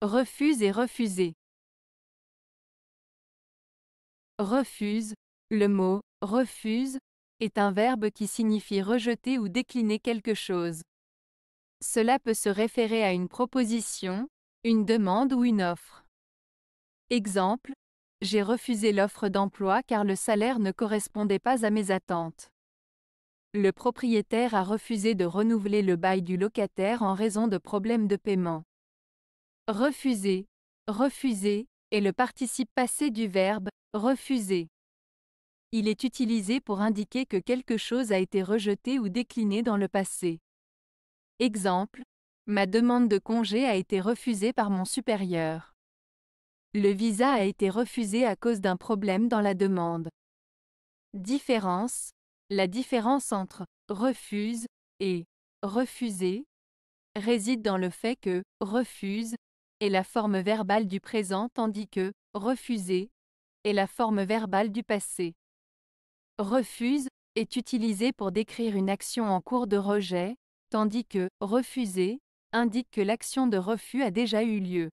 Refuse et refuser. Refuse, le mot refuse est un verbe qui signifie rejeter ou décliner quelque chose. Cela peut se référer à une proposition, une demande ou une offre. Exemple, j'ai refusé l'offre d'emploi car le salaire ne correspondait pas à mes attentes. Le propriétaire a refusé de renouveler le bail du locataire en raison de problèmes de paiement refuser, refuser, est le participe passé du verbe refuser. Il est utilisé pour indiquer que quelque chose a été rejeté ou décliné dans le passé. Exemple, ma demande de congé a été refusée par mon supérieur. Le visa a été refusé à cause d'un problème dans la demande. Différence, la différence entre refuse et refuser réside dans le fait que refuse est la forme verbale du présent tandis que refuser est la forme verbale du passé. Refuse est utilisé pour décrire une action en cours de rejet, tandis que refuser indique que l'action de refus a déjà eu lieu.